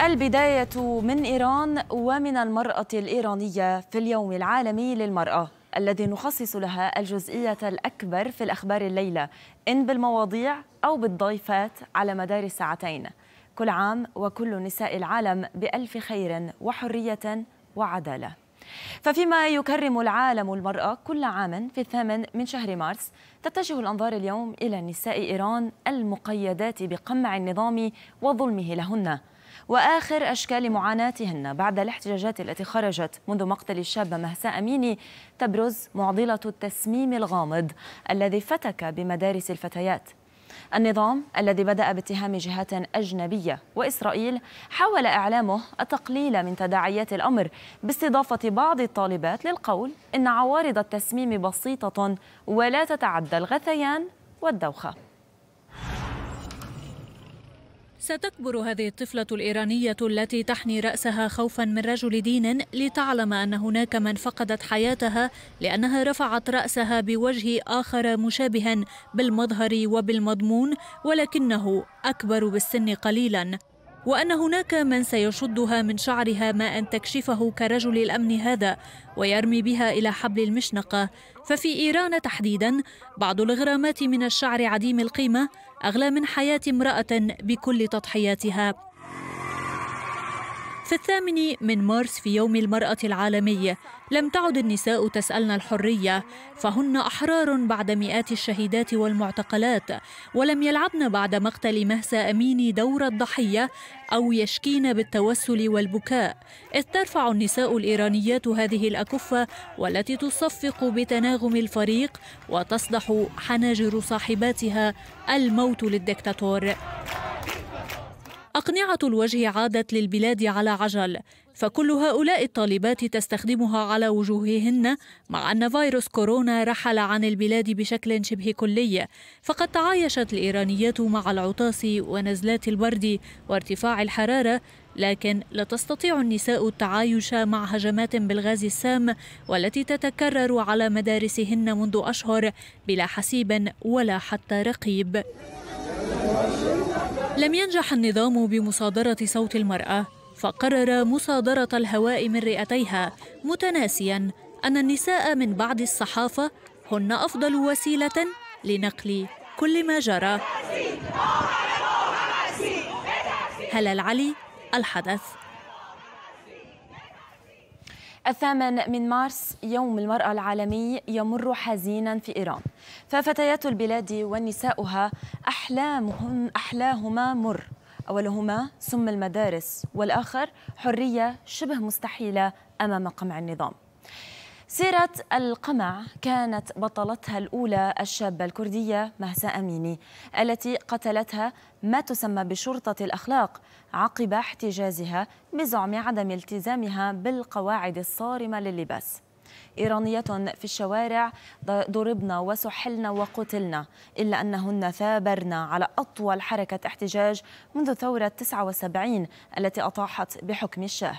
البداية من إيران ومن المرأة الإيرانية في اليوم العالمي للمرأة الذي نخصص لها الجزئية الأكبر في الأخبار الليلة إن بالمواضيع أو بالضيفات على مدار الساعتين كل عام وكل نساء العالم بألف خير وحرية وعدالة ففيما يكرم العالم المرأة كل عام في الثامن من شهر مارس تتجه الأنظار اليوم إلى نساء إيران المقيدات بقمع النظام وظلمه لهن وآخر أشكال معاناتهن بعد الاحتجاجات التي خرجت منذ مقتل الشابة مهسا أميني تبرز معضلة التسميم الغامض الذي فتك بمدارس الفتيات النظام الذي بدأ باتهام جهات أجنبية وإسرائيل حاول إعلامه التقليل من تداعيات الأمر باستضافة بعض الطالبات للقول إن عوارض التسميم بسيطة ولا تتعدى الغثيان والدوخة ستكبر هذه الطفلة الإيرانية التي تحني رأسها خوفا من رجل دين لتعلم أن هناك من فقدت حياتها لأنها رفعت رأسها بوجه آخر مشابها بالمظهر وبالمضمون ولكنه أكبر بالسن قليلا وأن هناك من سيشدها من شعرها ما أن تكشفه كرجل الأمن هذا ويرمي بها إلى حبل المشنقة ففي إيران تحديدا بعض الغرامات من الشعر عديم القيمة أغلى من حياة امرأة بكل تضحياتها في الثامن من مارس في يوم المرأة العالمي لم تعد النساء تسألن الحرية فهن أحرار بعد مئات الشهيدات والمعتقلات ولم يلعبن بعد مقتل مهسا أميني دور الضحية أو يشكين بالتوسل والبكاء إذ ترفع النساء الإيرانيات هذه الأكفة والتي تصفق بتناغم الفريق وتصدح حناجر صاحباتها الموت للدكتاتور أقنعة الوجه عادت للبلاد على عجل فكل هؤلاء الطالبات تستخدمها على وجوههن مع أن فيروس كورونا رحل عن البلاد بشكل شبه كلي فقد تعايشت الإيرانيات مع العطاس ونزلات البرد وارتفاع الحرارة لكن لا تستطيع النساء التعايش مع هجمات بالغاز السام والتي تتكرر على مدارسهن منذ أشهر بلا حسيب ولا حتى رقيب لم ينجح النظام بمصادرة صوت المرأة فقرر مصادرة الهواء من رئتيها متناسيا أن النساء من بعد الصحافة هن أفضل وسيلة لنقل كل ما جرى هلال علي الحدث الثامن من مارس يوم المرأة العالمي يمر حزينا في إيران ففتيات البلاد ونساؤها أحلامهم أحلاهما مر أولهما سم المدارس والآخر حرية شبه مستحيلة أمام قمع النظام سيرة القمع كانت بطلتها الأولى الشابة الكردية مهسا أميني التي قتلتها ما تسمى بشرطة الأخلاق عقب احتجازها بزعم عدم التزامها بالقواعد الصارمة للباس إيرانية في الشوارع ضربنا وسحلنا وقتلنا إلا أنهن ثابرنا على أطول حركة احتجاج منذ ثورة 79 التي أطاحت بحكم الشاه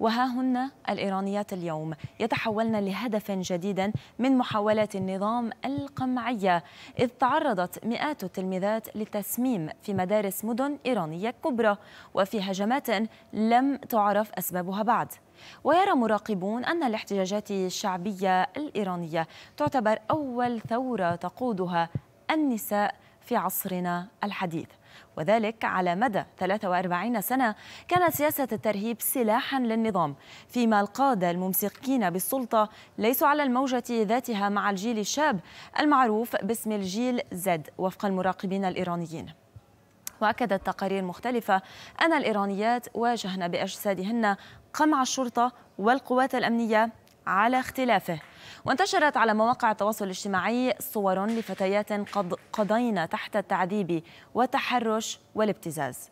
وها هن الإيرانيات اليوم يتحولن لهدف جديد من محاولات النظام القمعية إذ تعرضت مئات التلميذات للتسميم في مدارس مدن إيرانية كبرى وفي هجمات لم تعرف أسبابها بعد ويرى مراقبون أن الاحتجاجات الشعبية الإيرانية تعتبر أول ثورة تقودها النساء في عصرنا الحديث وذلك على مدى 43 سنة كانت سياسة الترهيب سلاحا للنظام فيما القادة الممسكين بالسلطة ليسوا على الموجة ذاتها مع الجيل الشاب المعروف باسم الجيل زد وفق المراقبين الإيرانيين وأكدت تقارير مختلفة أن الإيرانيات واجهن بأجسادهن قمع الشرطة والقوات الأمنية على اختلافه وانتشرت على مواقع التواصل الاجتماعي صور لفتيات قد قضين تحت التعذيب والتحرش والابتزاز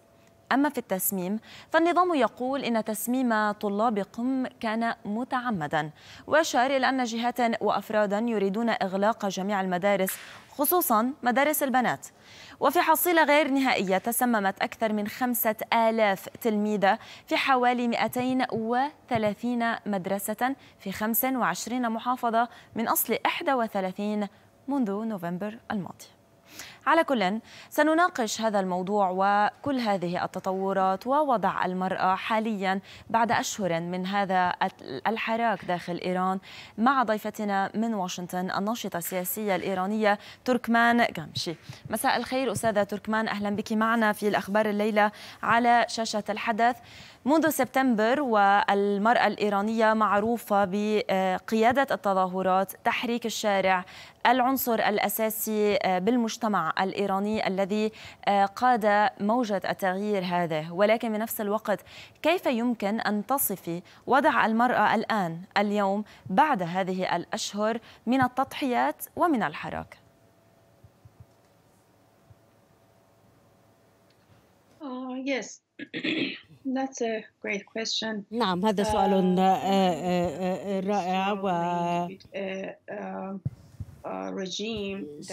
أما في التسميم فالنظام يقول إن تسميم طلاب قم كان متعمدا وأشار إلى أن جهات وأفرادا يريدون إغلاق جميع المدارس خصوصا مدارس البنات وفي حصيلة غير نهائية تسممت أكثر من خمسة آلاف تلميذة في حوالي 230 مدرسة في 25 محافظة من أصل 31 منذ نوفمبر الماضي على كل سنناقش هذا الموضوع وكل هذه التطورات ووضع المرأة حاليا بعد أشهر من هذا الحراك داخل إيران مع ضيفتنا من واشنطن الناشطة السياسية الإيرانية تركمان غامشي مساء الخير أستاذة تركمان أهلا بك معنا في الأخبار الليلة على شاشة الحدث منذ سبتمبر والمرأة الإيرانية معروفة بقيادة التظاهرات تحريك الشارع العنصر الأساسي بالمجتمع الإيراني الذي آه، قاد موجة التغيير هذا ولكن بنفس الوقت كيف يمكن أن تصفي وضع المرأة الآن اليوم بعد هذه الأشهر من التضحيات ومن الحراك uh, yes. That's a great question. نعم هذا سؤال uh, آه، آه، رائع و uh,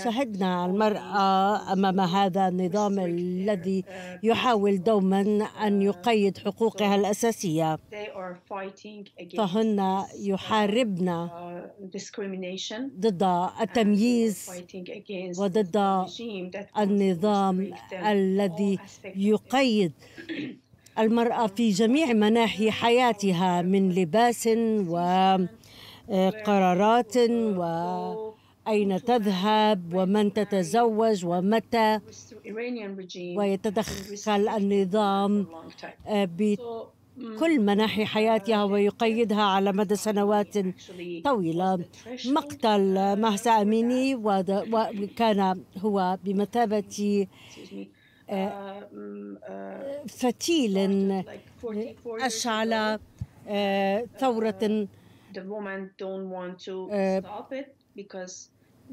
شهدنا المرأة أمام هذا النظام الذي يحاول دوما أن يقيد حقوقها الأساسية فهن uh, يحاربن ضد التمييز وضد النظام الذي يقيد المرأة في جميع مناحي حياتها من لباس وقرارات و آه، أين تذهب ومن تتزوج ومتى ويتدخل النظام آه، بكل مناحي حياتها ويقيدها على مدى سنوات طويلة مقتل مهسا أميني وكان هو بمثابة آه، فتيل آه، أشعل ثورة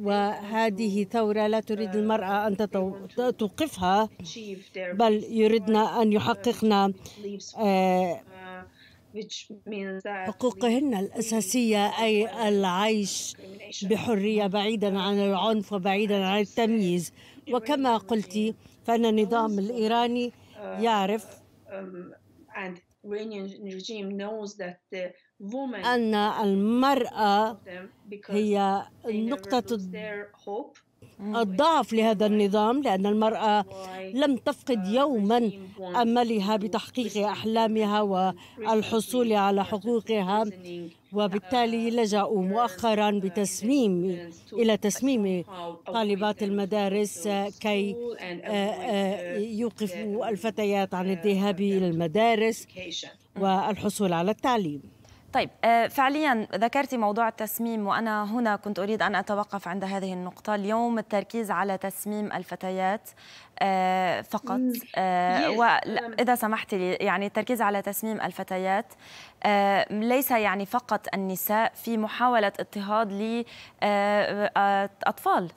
وهذه ثورة لا تريد المرأة أن توقفها بل يريدنا أن يحققن آه، حقوقهن الأساسية أي العيش بحرية بعيدا عن العنف وبعيدا عن التمييز وكما قلت فإن النظام الإيراني يعرف um, أن المرأة هي نقطة الضعف لهذا النظام لأن المرأة لم تفقد uh, يوما أملها بتحقيق أحلامها والحصول على حقوقها وبالتالي uh, لجأوا مؤخرا بتسميم إلى تسميم طالبات المدارس كي آه، آه، يوقفوا الفتيات عن الذهاب إلى المدارس والحصول على التعليم طيب آه، فعليا ذكرتي موضوع التسميم وانا هنا كنت اريد ان اتوقف عند هذه النقطه اليوم التركيز على تسميم الفتيات آه، فقط آه، واذا سمحت لي يعني التركيز على تسميم الفتيات ليس يعني فقط النساء في محاوله اضطهاد لاطفال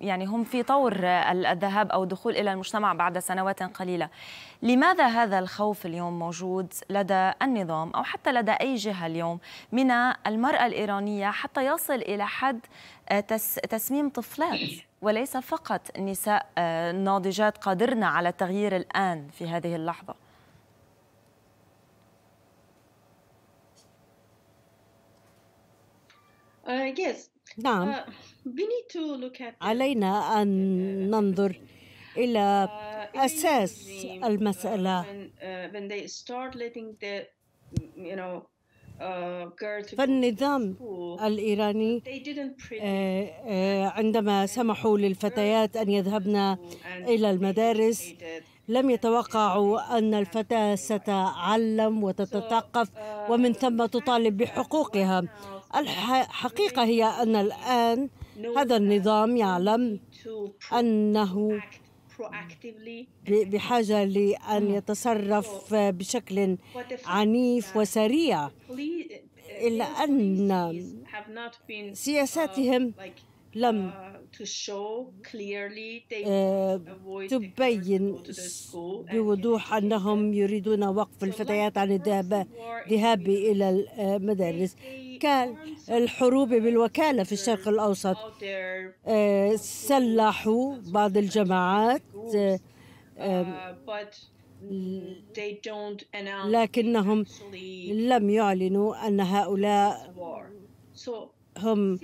يعني هم في طور الذهاب أو الدخول إلى المجتمع بعد سنوات قليلة لماذا هذا الخوف اليوم موجود لدى النظام أو حتى لدى أي جهة اليوم من المرأة الإيرانية حتى يصل إلى حد آه، تسميم طفلات وليس فقط نساء آه، ناضجات قادرنا على التغيير الآن في هذه اللحظة Uh, نعم. Uh, علينا أن uh, ننظر إلى أساس المسألة فالنظام الإيراني آه، آه، عندما سمحوا للفتيات أن يذهبن إلى المدارس لم يتوقعوا أن الفتاة ستتعلم وتتثقف ومن ثم تطالب بحقوقها الحقيقة هي أن الآن هذا النظام يعلم أنه بحاجة لأن يتصرف بشكل عنيف وسريع إلا أن uh, سياساتهم لم uh, آه، تبين بوضوح أنهم يريدون وقف الفتيات عن الذهاب إلى آه، المدارس كان الحروب بالوكالة في الشرق الأوسط آه، سلحوا uh, بعض الجماعات uh, لكنهم لم يعلنوا أن هؤلاء هم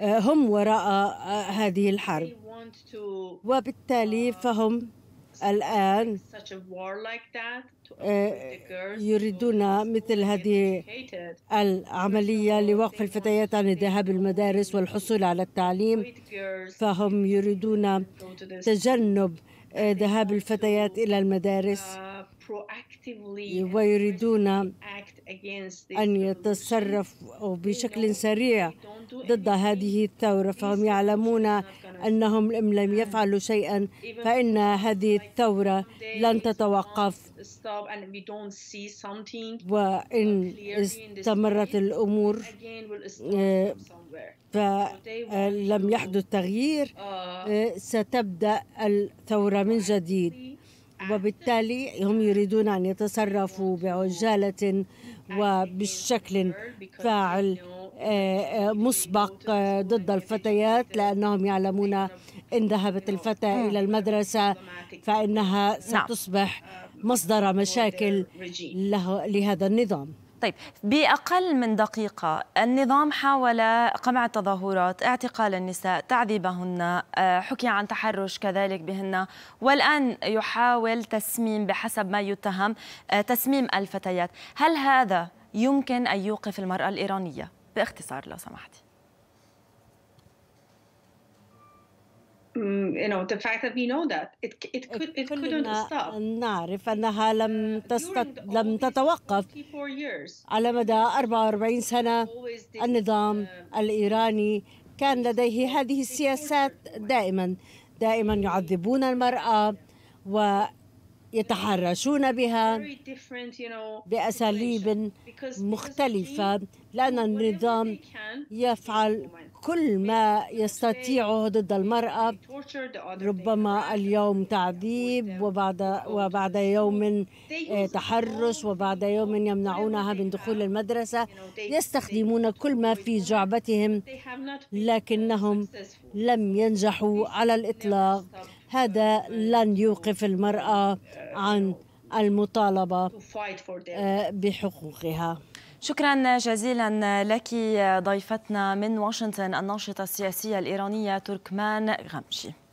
آه، هم وراء آه، هذه الحرب وبالتالي آه، فهم الآن يريدون مثل هذه العملية لوقف الفتيات عن الذهاب المدارس والحصول على التعليم فهم يريدون تجنب ذهاب الفتيات إلى المدارس uh, ويريدون أن يتصرفوا بشكل سريع ضد هذه الثورة فهم يعلمون أنهم إن لم يفعلوا شيئا فإن هذه الثورة لن تتوقف وإن uh, استمرت الأمور آه، فلم آه، يحدث تغيير uh, آه، ستبدأ الثورة من جديد وبالتالي هم يريدون أن يتصرفوا بعجالة وبشكل فاعل آه، آه، مسبق آه، ضد الفتيات لأنهم يعلمون إن ذهبت الفتاة إلى المدرسة فإنها نعم. ستصبح مصدر مشاكل لهذا النظام طيب بأقل من دقيقة النظام حاول قمع التظاهرات اعتقال النساء تعذيبهن آه، حكي عن تحرش كذلك بهن والآن يحاول تسميم بحسب ما يتهم آه، تسميم الفتيات هل هذا يمكن أن يوقف المرأة الإيرانية باختصار لو سمحتي Mm, you know the fact that we know that it it could it couldn't stop. نعرف أنها لم تستط... لم تتوقف على مدى 44 سنة النظام um, الإيراني كان لديه هذه السياسات دائما دائما يعذبون المرأة ويتحرشون بها بأساليب مختلفة لأن النظام يفعل كل ما يستطيعه ضد المرأة ربما اليوم تعذيب وبعد وبعد يوم آه، تحرش وبعد يوم يمنعونها من دخول المدرسة يستخدمون كل ما في جعبتهم لكنهم لم ينجحوا على الإطلاق هذا لن يوقف المرأة عن المطالبة آه، بحقوقها شكرا جزيلا لك ضيفتنا من واشنطن الناشطة السياسية الإيرانية تركمان غمشي